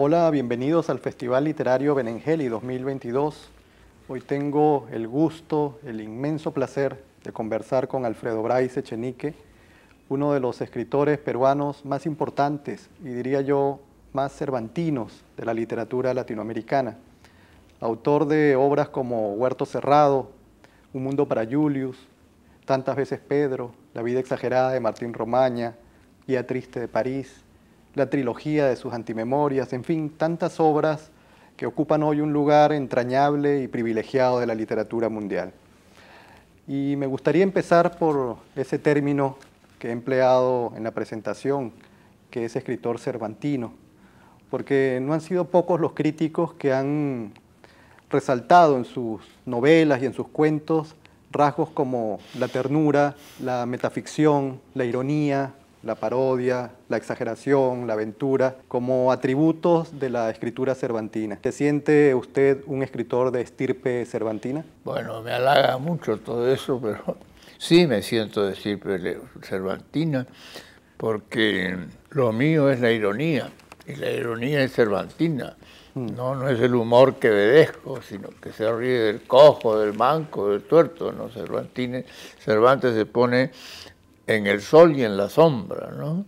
Hola, bienvenidos al Festival Literario Benengeli 2022. Hoy tengo el gusto, el inmenso placer de conversar con Alfredo Brais Echenique, uno de los escritores peruanos más importantes y diría yo más cervantinos de la literatura latinoamericana. Autor de obras como Huerto Cerrado, Un Mundo para Julius, Tantas veces Pedro, La vida exagerada de Martín Romaña, Guía Triste de París, la trilogía de sus antimemorias, en fin, tantas obras que ocupan hoy un lugar entrañable y privilegiado de la literatura mundial. Y me gustaría empezar por ese término que he empleado en la presentación, que es escritor cervantino, porque no han sido pocos los críticos que han resaltado en sus novelas y en sus cuentos rasgos como la ternura, la metaficción, la ironía, la parodia, la exageración, la aventura, como atributos de la escritura cervantina. ¿Se siente usted un escritor de estirpe cervantina? Bueno, me halaga mucho todo eso, pero sí me siento de estirpe cervantina, porque lo mío es la ironía, y la ironía es cervantina. Mm. No, no es el humor que obedezco, sino que se ríe del cojo, del manco, del tuerto. ¿no? Cervantes se pone en el sol y en la sombra, ¿no?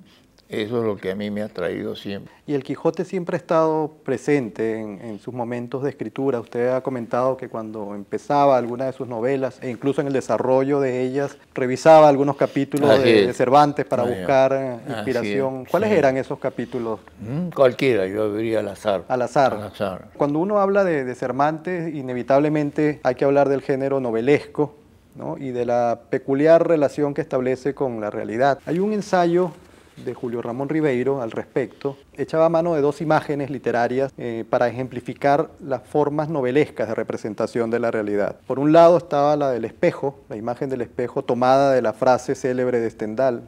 Eso es lo que a mí me ha traído siempre. Y el Quijote siempre ha estado presente en, sus momentos de escritura. Usted ha comentado que cuando empezaba alguna de sus novelas, e incluso en el desarrollo de ellas, revisaba algunos capítulos de, Cervantes para buscar eh, inspiración. ¿Cuáles eran esos capítulos? Mm, cualquiera, yo diría al azar. Al azar. Cuando uno habla de, de Cervantes, inevitablemente hay que hablar del género novelesco y de la peculiar relación que establece con la realidad. Hay un ensayo de Julio Ramón Ribeiro al respecto, echaba mano de dos imágenes literarias eh, para ejemplificar las formas novelescas de representación de la realidad. Por un lado estaba la del espejo, la imagen del espejo tomada de la frase célebre de Stendhal,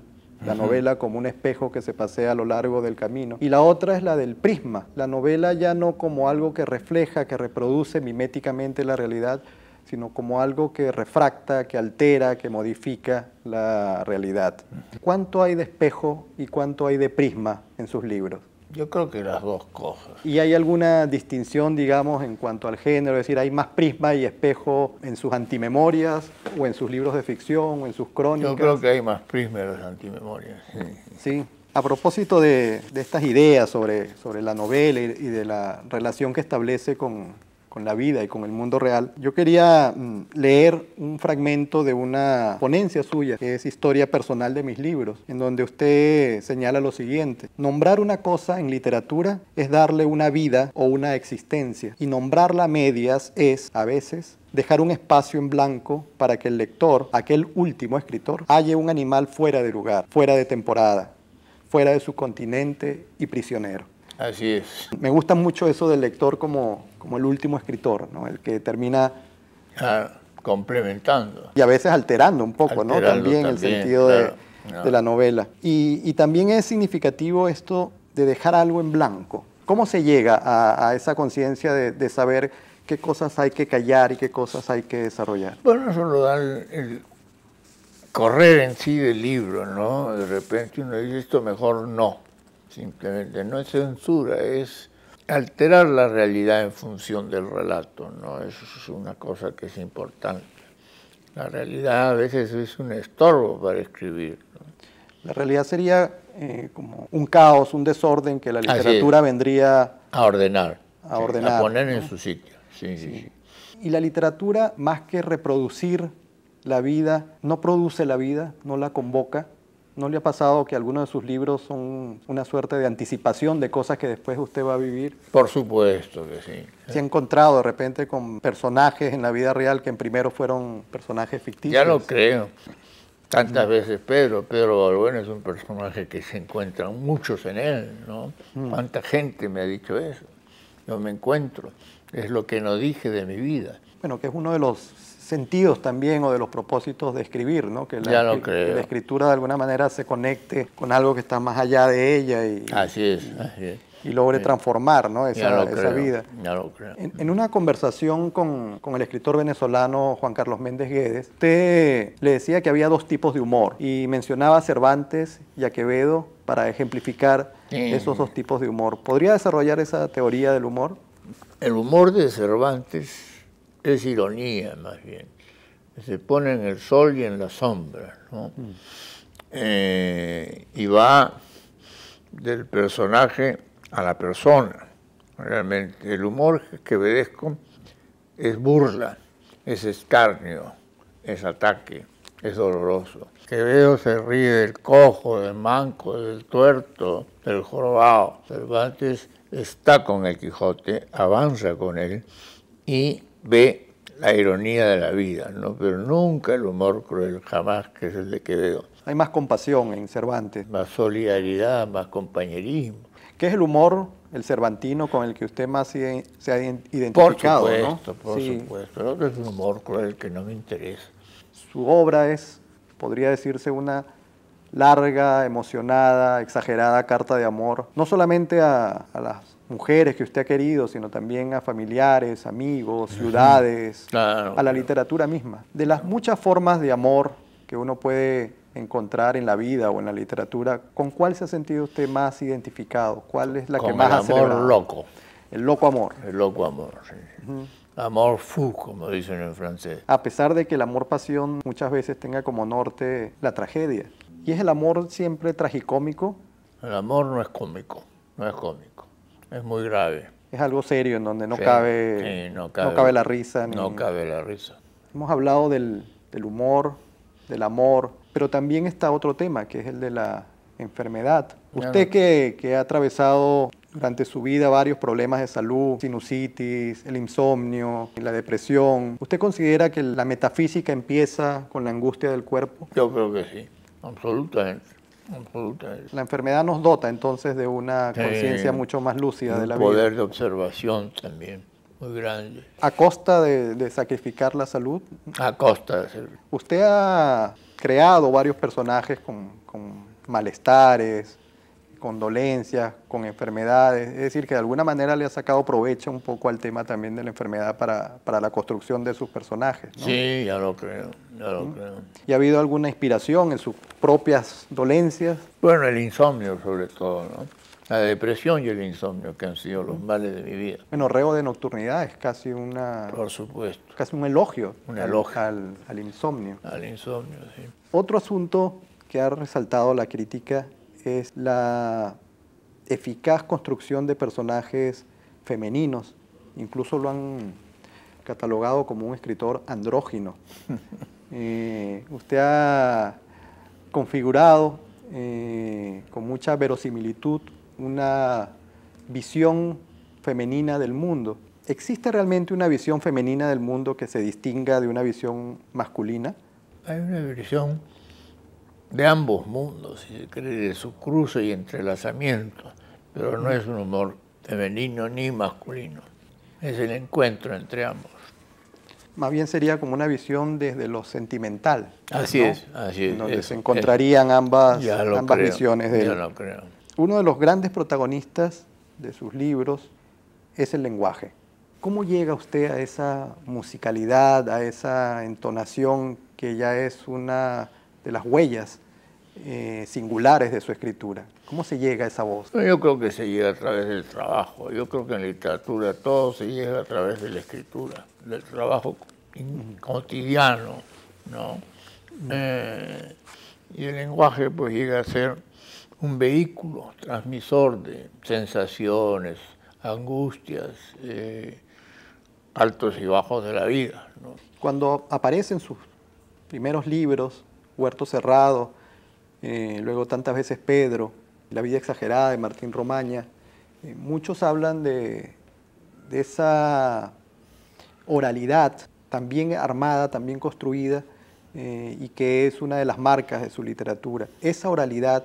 la novela como un espejo que se pasea a lo largo del camino. Y la otra es la del prisma, la novela ya no como algo que refleja, que reproduce miméticamente la realidad, sino como algo que refracta, que altera, que modifica la realidad. ¿Cuánto hay de espejo y cuánto hay de prisma en sus libros? Yo creo que las dos cosas. ¿Y hay alguna distinción, digamos, en cuanto al género? Es decir, ¿hay más prisma y espejo en sus antimemorias o en sus libros de ficción o en sus crónicas? Yo creo que hay más prisma en las antimemorias. Sí. A propósito de, de, estas ideas sobre, sobre la novela y de la relación que establece con, con la vida y con el mundo real, yo quería mm, leer un fragmento de una ponencia suya, que es Historia Personal de mis libros, en donde usted señala lo siguiente, nombrar una cosa en literatura es darle una vida o una existencia, y nombrarla a medias es, a veces, dejar un espacio en blanco para que el lector, aquel último escritor, halle un animal fuera de lugar, fuera de temporada, fuera de su continente y prisionero. Así es. Me gusta mucho eso del lector como, como el último escritor, ¿no? El que termina... Ah, complementando. Y a veces alterando un poco, ¿no? También, el sentido de, la novela. Y, también es significativo esto de dejar algo en blanco. ¿Cómo se llega a, esa conciencia de, saber qué cosas hay que callar y qué cosas hay que desarrollar? Bueno, eso lo da el correr en sí del libro, ¿no? De repente uno dice, esto mejor no simplemente no es censura, es alterar la realidad en función del relato, ¿no? Eso es una cosa que es importante. La realidad a veces es un estorbo para escribir. La realidad sería eh, como un caos, un desorden que la literatura vendría a ordenar, a, poner en su sitio. Y la literatura, más que reproducir la vida, no produce la vida, no la convoca, ¿No le ha pasado que algunos de sus libros son una suerte de anticipación de cosas que después usted va a vivir? Por supuesto que sí. ¿Se ha encontrado de repente con personajes en la vida real que en primero fueron personajes ficticios? Ya lo creo. Tantas veces Pedro, Pedro Balbuena es un personaje que se encuentran muchos en él, ¿no? Mm. ¿Cuánta gente me ha dicho eso? Yo me encuentro, es lo que no dije de mi vida. Bueno, que es uno de los sentidos también o de los propósitos de escribir, ¿no? Que la, escritura de alguna manera se conecte con algo que está más allá de ella y, logre transformar esa, vida. En, una conversación con, el escritor venezolano Juan Carlos Méndez Guedes, usted le decía que había dos tipos de humor y mencionaba a Cervantes y a Quevedo para ejemplificar esos dos tipos de humor. ¿Podría desarrollar esa teoría del humor? El humor de Cervantes es ironía más bien. Se pone en el sol y en la sombra, mm. eh, y va del personaje a la persona. Realmente el humor que obedezco es burla, es escarnio, es ataque, es doloroso. Quevedo se ríe del cojo, del manco, del tuerto, del jorobado. Cervantes está con el Quijote, avanza con él y ve la ironía de la vida, ¿no? pero nunca el humor cruel, jamás, que es el de veo. Hay más compasión en Cervantes. Más solidaridad, más compañerismo. ¿Qué es el humor, el cervantino, con el que usted más se, ha identificado? Por supuesto, por supuesto. es un humor cruel que no me interesa. Su obra es, podría decirse, una larga, emocionada, exagerada carta de amor, no solamente a, a las mujeres que usted ha querido, sino también a familiares, amigos, ciudades, a la literatura misma. De las muchas formas de amor que uno puede encontrar en la vida o en la literatura, ¿con cuál se ha sentido usted más identificado? ¿Cuál es la que más el amor loco. El loco amor. El loco amor, sí. Amor fou, como dicen en francés. A pesar de que el amor-pasión muchas veces tenga como norte la tragedia. ¿Y es el amor siempre tragicómico? El amor no es cómico, no es cómico. Es muy grave. Es algo serio en donde no, cabe, no, cabe, la risa. no cabe la risa. Hemos hablado del, humor, del amor, pero también está otro tema, que es el de la enfermedad. Usted que, que, ha atravesado durante su vida varios problemas de salud, sinusitis, el insomnio, la depresión, ¿usted considera que la metafísica empieza con la angustia del cuerpo? Yo creo que sí, absolutamente. La enfermedad nos dota entonces de una conciencia mucho más lúcida de la vida. poder de observación también muy grande. ¿A costa de, sacrificar la salud? A costa de Usted ha creado varios personajes con malestares, con dolencias, con enfermedades, es decir, que de alguna manera le ha sacado provecho un poco al tema también de la enfermedad para, la construcción de sus personajes. Sí, ya lo creo, creo. ¿Y ha habido alguna inspiración en sus propias dolencias? Bueno, el insomnio sobre todo, ¿no? La depresión y el insomnio, que han sido los males de mi vida. Bueno, reo de nocturnidad es casi una... Por supuesto. Casi un elogio. Un elogio. al, insomnio. Al insomnio, sí. Otro asunto que ha resaltado la crítica es la eficaz construcción de personajes femeninos. Incluso lo han catalogado como un escritor andrógino. Eh, usted ha configurado eh, con mucha verosimilitud una visión femenina del mundo. ¿Existe realmente una visión femenina del mundo que se distinga de una visión masculina? Hay una visión de ambos mundos, si se cree, de su cruce y entrelazamiento, pero no es un humor femenino ni masculino, es el encuentro entre ambos. Más bien sería como una visión desde lo sentimental. Así es, así es. Donde se encontrarían ambas, ambas visiones de Lo creo. Uno de los grandes protagonistas de sus libros es el lenguaje. ¿Cómo llega usted a esa musicalidad, a esa entonación que ya es una de las huellas eh, singulares de su escritura. ¿Cómo se llega a esa voz? Yo creo que se llega a través del trabajo. Yo creo que en literatura todo se llega a través de la escritura, del trabajo cotidiano, ¿no? Eh, y el lenguaje pues llega a ser un vehículo transmisor de sensaciones, angustias, eh, altos y bajos de la vida. Cuando aparecen sus primeros libros, Huerto Cerrado, eh, luego tantas veces Pedro, La vida exagerada de Martín Romaña. Eh, muchos hablan de, esa oralidad también armada, también construida, eh, y que es una de las marcas de su literatura. Esa oralidad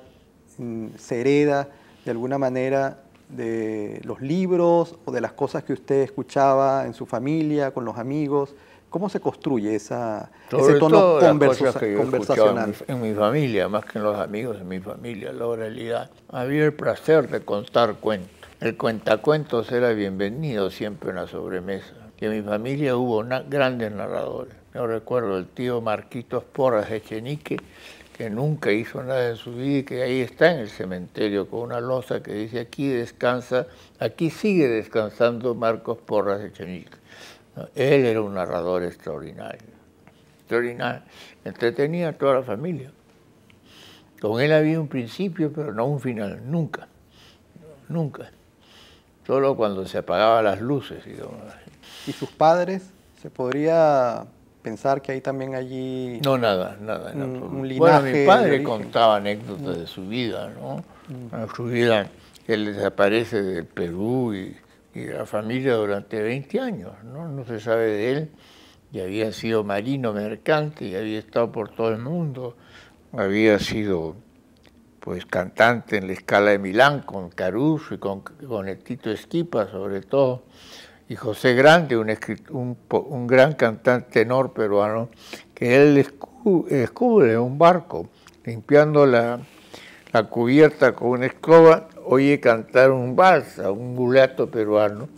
mm, se hereda de alguna manera de los libros o de las cosas que usted escuchaba en su familia, con los amigos, ¿Cómo se construye esa, ese tono conversacional? En mi, familia, más que en los amigos en mi familia, la oralidad. Había el placer de contar cuentos. El cuentacuentos era bienvenido siempre en la sobremesa. en mi familia hubo grandes narradores. Yo recuerdo el tío Marquitos Porras Echenique, que nunca hizo nada en su vida y que ahí está en el cementerio con una losa que dice aquí descansa, aquí sigue descansando Marcos Porras Echenique. Él era un narrador extraordinario, extraordinario. Entretenía a toda la familia. Con él había un principio, pero no un final, nunca, nunca. Solo cuando se apagaban las luces. ¿Y sus padres? ¿Se podría pensar que hay también allí... No, nada, nada. Un, linaje bueno, mi padre contaba anécdotas de su vida, ¿no? Mm. Su vida, él desaparece del Perú y y la familia durante 20 años. ¿no? no se sabe de él, y había sido marino mercante, y había estado por todo el mundo, había sido pues cantante en la escala de Milán con Caruso y con, con el Tito Esquipa sobre todo, y José Grande, un, un, un gran cantante tenor peruano, que él descubre un barco limpiando la, la cubierta con una escoba oye cantar un vals a un mulato peruano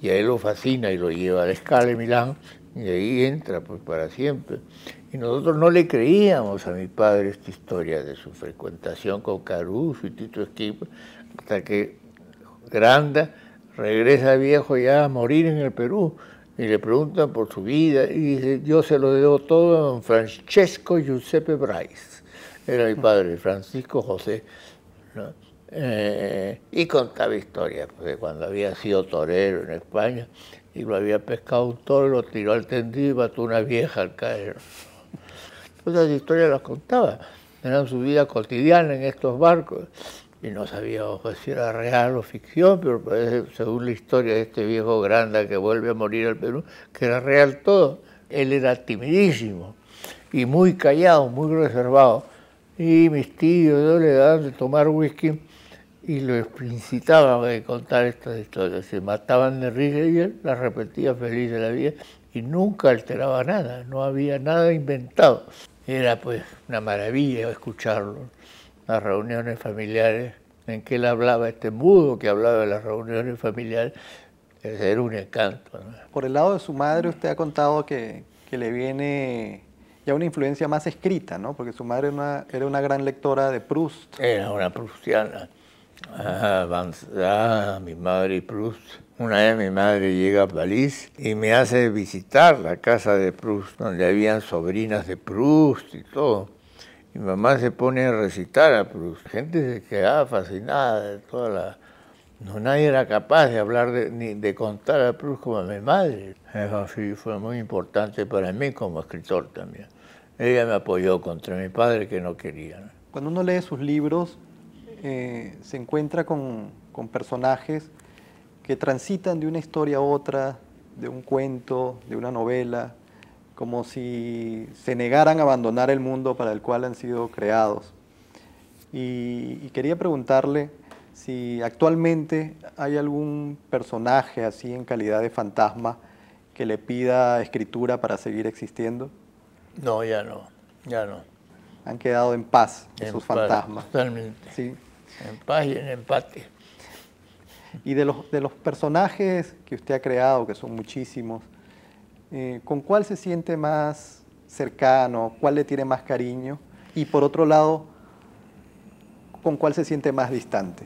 y a él lo fascina y lo lleva a la escala de Milán y ahí entra pues para siempre. Y nosotros no le creíamos a mi padre esta historia de su frecuentación con Caruso y Tito Esquipa, hasta que Granda regresa viejo ya a morir en el Perú y le preguntan por su vida y dice, yo se lo debo todo a don Francesco Giuseppe Bryce, era mi padre, Francisco José. Eh, y contaba historias, porque cuando había sido torero en España y lo había pescado un toro, lo tiró al tendido y mató una vieja al caer. Todas las historias las contaba, eran su vida cotidiana en estos barcos y no sabíamos si era real o ficción, pero según la historia de este viejo grande que vuelve a morir al Perú, que era real todo. Él era timidísimo y muy callado, muy reservado. Y mis tíos yo le daban de tomar whisky y lo incitaba a contar estas historias. Se mataban de risa y él las repetía feliz de la vida y nunca alteraba nada, no había nada inventado. Era pues una maravilla escucharlo, las reuniones familiares en que él hablaba, este mudo que hablaba de las reuniones familiares, era un encanto. Por el lado de su madre usted ha contado que, que le viene ya una influencia más escrita, ¿no? Porque su madre una, era una gran lectora de Proust. Era una prusiana Ah, mi madre Proust. Una vez mi madre llega a París y me hace visitar la casa de Proust, donde habían sobrinas de Proust y todo. Mi mamá se pone a recitar a Proust. Gente se quedaba fascinada toda la... No, nadie era capaz de hablar ni de contar a Proust como a mi madre. Eso sí, fue muy importante para mí como escritor también. Ella me apoyó contra mi padre que no quería. Cuando uno lee sus libros, eh, se encuentra con, personajes que transitan de una historia a otra, de un cuento, de una novela, como si se negaran a abandonar el mundo para el cual han sido creados. y, quería preguntarle si actualmente hay algún personaje así en calidad de fantasma que le pida escritura para seguir existiendo. No, ya no, ya no. Han quedado en paz en esos fantasmas. Totalmente. Sí. En paz y en empate. Y de los, de los personajes que usted ha creado, que son muchísimos, eh, ¿con cuál se siente más cercano? ¿Cuál le tiene más cariño? Y por otro lado, ¿con cuál se siente más distante?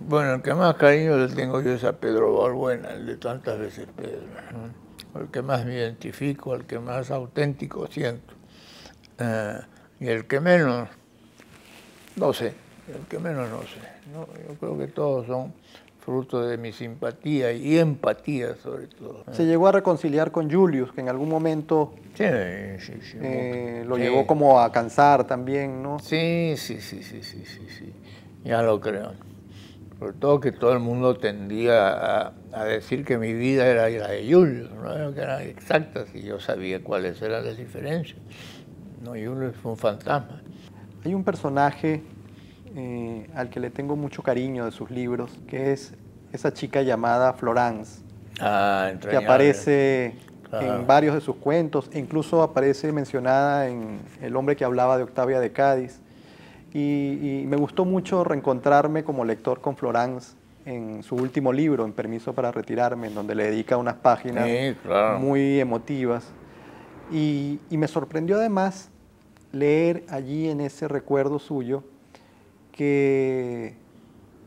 Bueno, el que más cariño le tengo yo es a Pedro Balbuena, el de tantas veces Pedro. El que más me identifico, el que más auténtico siento. Eh, y el que menos, no sé, el que menos no sé. ¿no? Yo creo que todos son fruto de mi simpatía y empatía sobre todo. ¿eh? Se llegó a reconciliar con Julius, que en algún momento eh, lo llevó como a cansar también, ¿no? Sí, sí, sí, sí, sí, sí, ya lo creo. Sobre todo que todo el mundo tendía a, decir que mi vida era la de Julius, ¿no? que eran exactas y yo sabía cuáles eran las diferencias. No, Julius fue un fantasma. Hay un personaje eh, al que le tengo mucho cariño de sus libros, que es esa chica llamada Florence, ah, que aparece ah. en varios de sus cuentos, incluso aparece mencionada en El hombre que hablaba de Octavia de Cádiz. Y, me gustó mucho reencontrarme como lector con Florence en su último libro, En Permiso para Retirarme, en donde le dedica unas páginas muy emotivas. y, me sorprendió además leer allí en ese recuerdo suyo que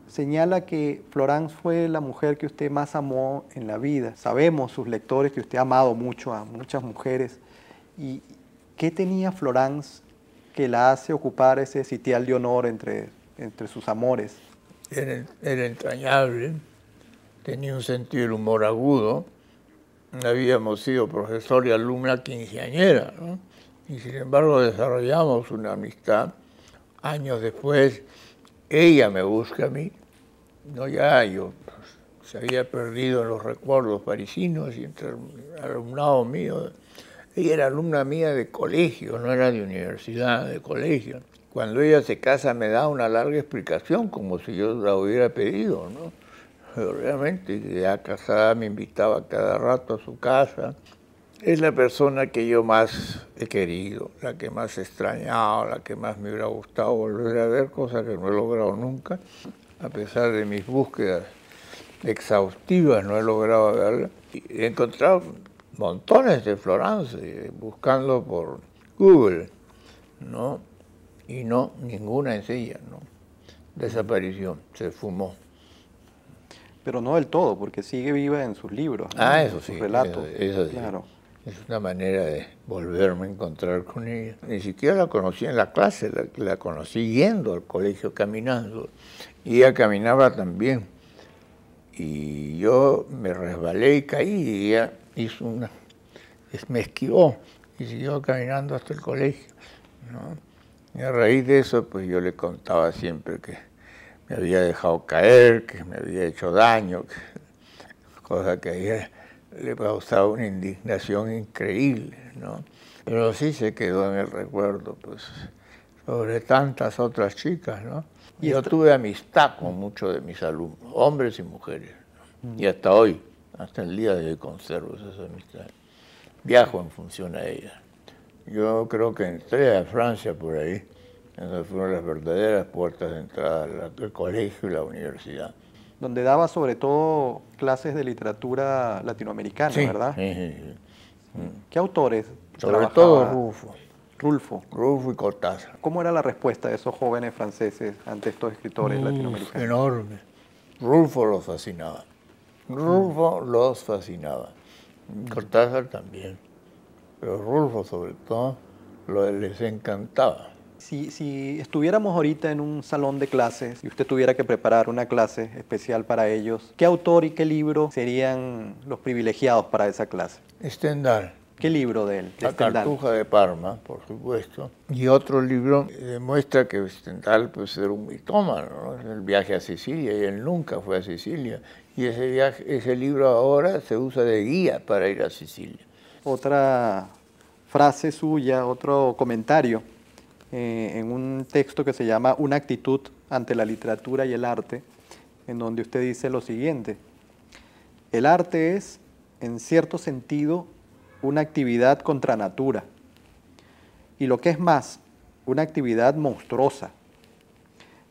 señala que Florence fue la mujer que usted más amó en la vida. Sabemos, sus lectores, que usted ha amado mucho a muchas mujeres. ¿Y qué tenía Florence que la hace ocupar ese sitial de honor entre, entre sus amores? Era, entrañable, tenía un sentido del humor agudo. Habíamos sido profesor y alumna quinceañera, ¿no? y sin embargo desarrollamos una amistad años después, ella me busca a mí, no ya yo pues, se había perdido en los recuerdos parisinos y entre alumnado mío, ella era alumna mía de colegio, no era de universidad, de colegio. Cuando ella se casa me da una larga explicación, como si yo la hubiera pedido, ¿no? realmente, ya casada me invitaba cada rato a su casa, es la persona que yo más he querido, la que más he extrañado, la que más me hubiera gustado volver a ver, cosa que no he logrado nunca, a pesar de mis búsquedas exhaustivas, no he logrado verla. Y he encontrado montones de Florence eh, buscando por Google, ¿no? Y no, ninguna es ella, ¿no? Desaparición, se fumó pero no del todo, porque sigue viva en sus libros, ah, en sus relatos. Claro. Es una manera de volverme a encontrar con ella. Ni siquiera la conocí en la clase, la, conocí yendo al colegio caminando. Y ella caminaba también. Y yo me resbalé y caí y ella hizo una, me esquivó y siguió caminando hasta el colegio. Y a raíz de eso, pues yo le contaba siempre que me había dejado caer, que me había hecho daño, cosas que ella le causaba una indignación increíble, ¿no? Pero sí se quedó en el recuerdo, pues, sobre tantas otras chicas, ¿no? Y yo tuve amistad con muchos de mis alumnos, hombres y mujeres, y hasta hoy, hasta el día de hoy conservo esa amistad. Viajo en función a ella. Yo creo que entré a Francia por ahí, donde fueron las verdaderas puertas de entrada al colegio y la universidad donde daba sobre todo clases de literatura latinoamericana, ¿verdad? Sí, mm. ¿Qué autores? Sobre todo Rufo. Rulfo. Rulfo y Cortázar. ¿Cómo era la respuesta de esos jóvenes franceses ante estos escritores latinoamericanos? Enorme. Rulfo los fascinaba. Rulfo los fascinaba. Cortázar también. Pero Rulfo sobre todo les encantaba. Si, estuviéramos ahorita en un salón de clases y usted tuviera que preparar una clase especial para ellos, ¿qué autor y qué libro serían los privilegiados para esa clase? Stendhal. ¿Qué libro de él? La Cartuja de Parma, por supuesto. Y otro libro demuestra que Stendhal puede era un mitómano, ¿no? el viaje a Sicilia, y él nunca fue a Sicilia. Y ese, viaje, ese libro ahora se usa de guía para ir a Sicilia. Otra frase suya, otro comentario eh, en un texto que se llama Una actitud ante la literatura y el arte, en donde usted dice lo siguiente, el arte es, en cierto sentido, una actividad contra natura, y lo que es más, una actividad monstruosa.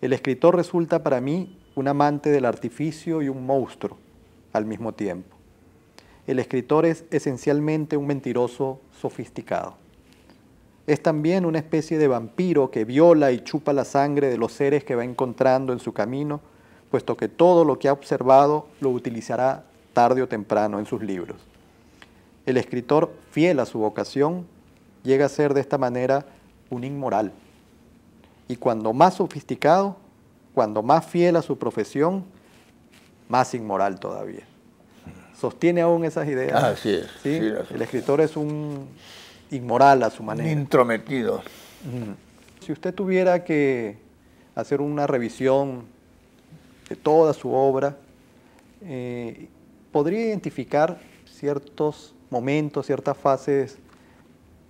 El escritor resulta para mí un amante del artificio y un monstruo al mismo tiempo. El escritor es esencialmente un mentiroso sofisticado es también una especie de vampiro que viola y chupa la sangre de los seres que va encontrando en su camino, puesto que todo lo que ha observado lo utilizará tarde o temprano en sus libros. El escritor, fiel a su vocación, llega a ser de esta manera un inmoral. Y cuando más sofisticado, cuando más fiel a su profesión, más inmoral todavía. Sostiene aún esas ideas. Así ¿sí? Sí, El escritor es un inmoral a su manera. Intrometido. Si usted tuviera que hacer una revisión de toda su obra, eh, ¿podría identificar ciertos momentos, ciertas fases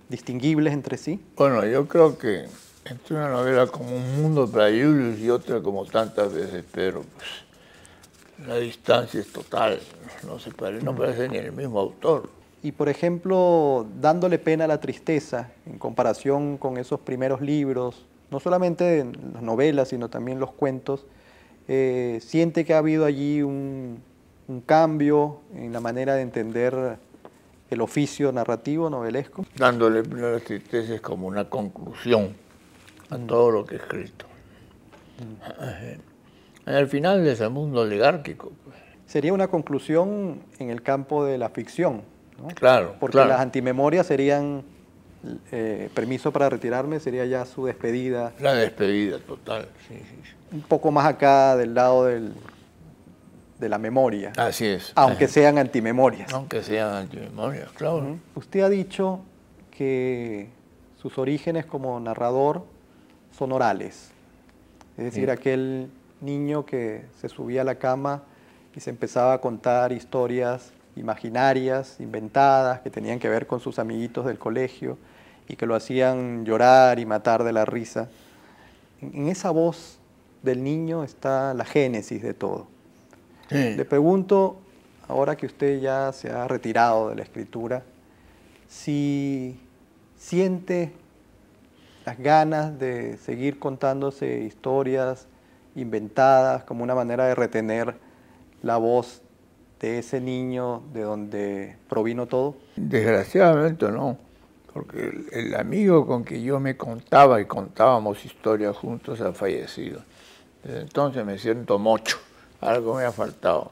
distinguibles entre sí? Bueno, yo creo que entre una novela como un mundo para Julius y otra como tantas veces, pero pues, la distancia es total, no, se parece, no parece ni el mismo autor y por ejemplo dándole pena a la tristeza en comparación con esos primeros libros, no solamente en las novelas, sino también los cuentos, eh, siente que ha habido allí un, cambio en la manera de entender el oficio narrativo novelesco. Dándole pena a la tristeza es como una conclusión a mm. todo lo que he escrito. Mm. Al final de ese mundo oligárquico. Pues. Sería una conclusión en el campo de la ficción, Claro. Porque las antimemorias serían eh, permiso para retirarme, sería ya su despedida. La despedida, total. Sí, sí. Un poco más acá del lado de la memoria. Así es. Aunque sean antimemorias. Aunque sean antimemorias, claro. Usted ha dicho que sus orígenes como narrador son orales. Es decir, aquel niño que se subía a la cama y se empezaba a contar historias imaginarias, inventadas, que tenían que ver con sus amiguitos del colegio y que lo hacían llorar y matar de la risa. En esa voz del niño está la génesis de todo. Le pregunto, ahora que usted ya se ha retirado de la escritura, si siente las ganas de seguir contándose historias inventadas como una manera de retener la voz de ese niño de donde provino todo? Desgraciadamente no, porque el, amigo con que yo me contaba y contábamos historias juntos ha fallecido. entonces me siento mocho, algo me ha faltado.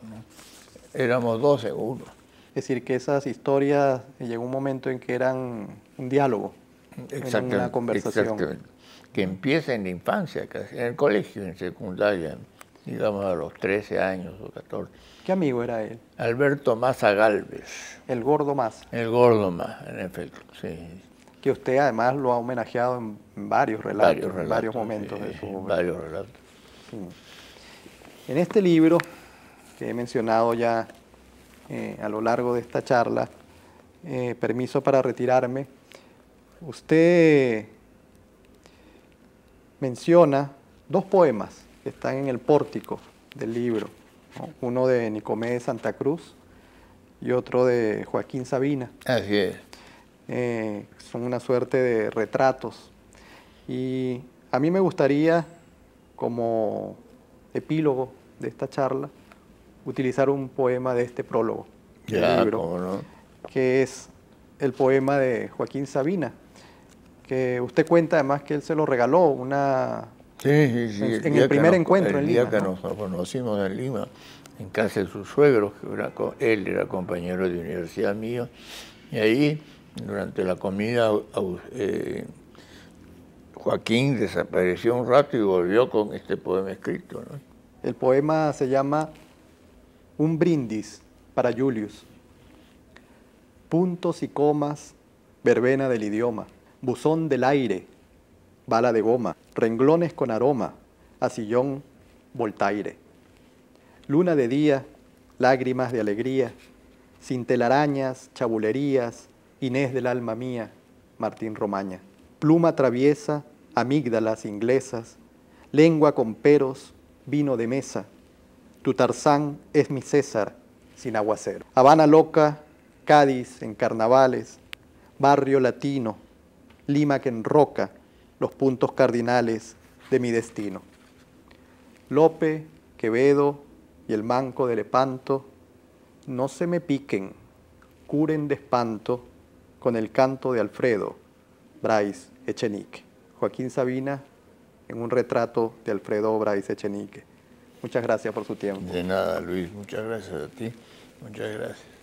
Éramos dos seguros. Es decir, que esas historias eh, llegó un momento en que eran un diálogo, una conversación. Exactamente. Que empieza en la infancia, que en el colegio, en secundaria digamos a los 13 años o 14. ¿Qué amigo era él? Alberto Maza Galvez. El gordo Maza. El gordo Maza, en efecto, sí. Que usted además lo ha homenajeado en varios relatos, en varios momentos de su Varios relatos. En este libro, que he mencionado ya eh, a lo largo de esta charla, eh, Permiso para retirarme, usted menciona dos poemas están en el pórtico del libro, uno de Nicomé de Santa Cruz y otro de Joaquín Sabina. Así es. Eh, son una suerte de retratos. Y a mí me gustaría, como epílogo de esta charla, utilizar un poema de este prólogo del que es el poema de Joaquín Sabina, que usted cuenta además que él se lo regaló una Sí, este, en el primer encuentro el en Lima. día que nos conocimos en Lima, en casa de sus suegros, él era compañero de universidad mío, y ahí, durante la comida, eh, Joaquín desapareció un rato y volvió con este poema escrito. El poema se llama Un brindis para Julius. Puntos y comas, verbena del idioma, buzón del aire, bala de goma, renglones con aroma, a sillón, voltaire. Luna de día, lágrimas de alegría, sin telarañas, chabulerías, Inés del alma mía, Martín Romaña. Pluma traviesa, amígdalas inglesas, lengua con peros, vino de mesa. Tu Tarzán es mi César, sin aguacero. Habana loca, Cádiz en carnavales, barrio latino, Lima que enroca, los puntos cardinales de mi destino. Lope, Quevedo y el manco de Lepanto, no se me piquen, curen de espanto con el canto de Alfredo, Bryce Echenique. Joaquín Sabina en un retrato de Alfredo Bryce Echenique. Muchas gracias por su tiempo. De nada, Luis. Muchas gracias a ti. Muchas gracias.